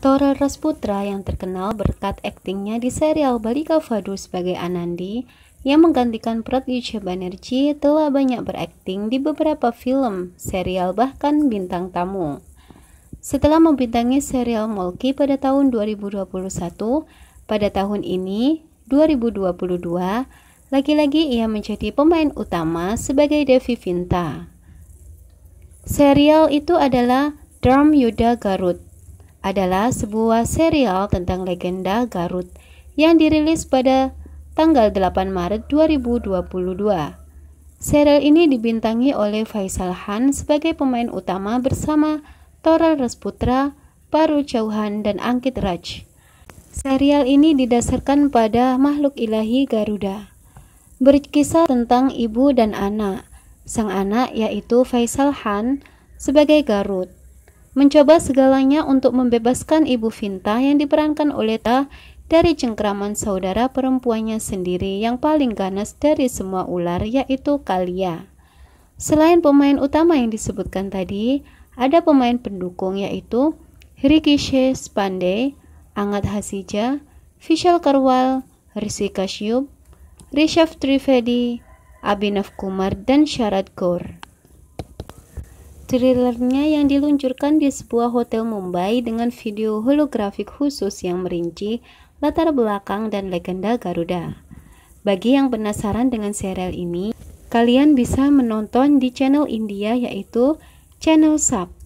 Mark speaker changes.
Speaker 1: Toral Rasputra yang terkenal berkat aktingnya di serial Balika Fadu sebagai Anandi yang menggantikan Prat Yuce Banerjee telah banyak berakting di beberapa film, serial bahkan bintang tamu. Setelah membintangi serial Molki pada tahun 2021, pada tahun ini 2022 lagi-lagi ia menjadi pemain utama sebagai Devi Vinta. Serial itu adalah Dram Yuda Garut adalah sebuah serial tentang legenda Garut yang dirilis pada tanggal 8 Maret 2022. Serial ini dibintangi oleh Faisal Han sebagai pemain utama bersama Toral Rasputra, Paru Chauhan, dan Angkit Raj. Serial ini didasarkan pada makhluk ilahi Garuda. Berkisah tentang ibu dan anak. Sang anak yaitu Faisal Han sebagai Garut mencoba segalanya untuk membebaskan ibu Vinta yang diperankan oleh Ta dari cengkraman saudara perempuannya sendiri yang paling ganas dari semua ular yaitu Kalia. Selain pemain utama yang disebutkan tadi, ada pemain pendukung yaitu Hirikishe Spande, Angat Hasija, Vishal Karwal, Rishi Kashyub, Rishav Trivedi, Abhinav Kumar, dan Sharad Gore. Thrillernya yang diluncurkan di sebuah hotel Mumbai dengan video holografik khusus yang merinci latar belakang dan legenda Garuda. Bagi yang penasaran dengan serial ini, kalian bisa menonton di channel India yaitu channel Sub.